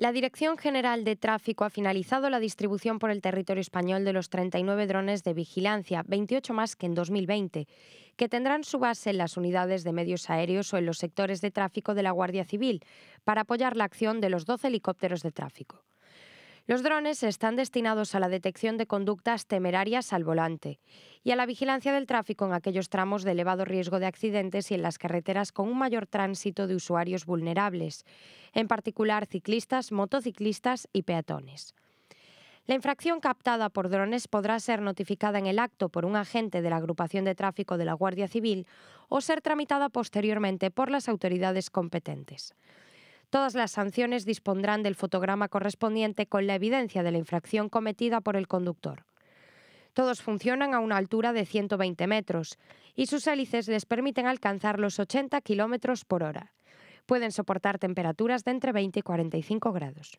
La Dirección General de Tráfico ha finalizado la distribución por el territorio español de los 39 drones de vigilancia, 28 más que en 2020, que tendrán su base en las unidades de medios aéreos o en los sectores de tráfico de la Guardia Civil, para apoyar la acción de los 12 helicópteros de tráfico. Los drones están destinados a la detección de conductas temerarias al volante y a la vigilancia del tráfico en aquellos tramos de elevado riesgo de accidentes y en las carreteras con un mayor tránsito de usuarios vulnerables, en particular ciclistas, motociclistas y peatones. La infracción captada por drones podrá ser notificada en el acto por un agente de la agrupación de tráfico de la Guardia Civil o ser tramitada posteriormente por las autoridades competentes. Todas las sanciones dispondrán del fotograma correspondiente con la evidencia de la infracción cometida por el conductor. Todos funcionan a una altura de 120 metros y sus hélices les permiten alcanzar los 80 km por hora. Pueden soportar temperaturas de entre 20 y 45 grados.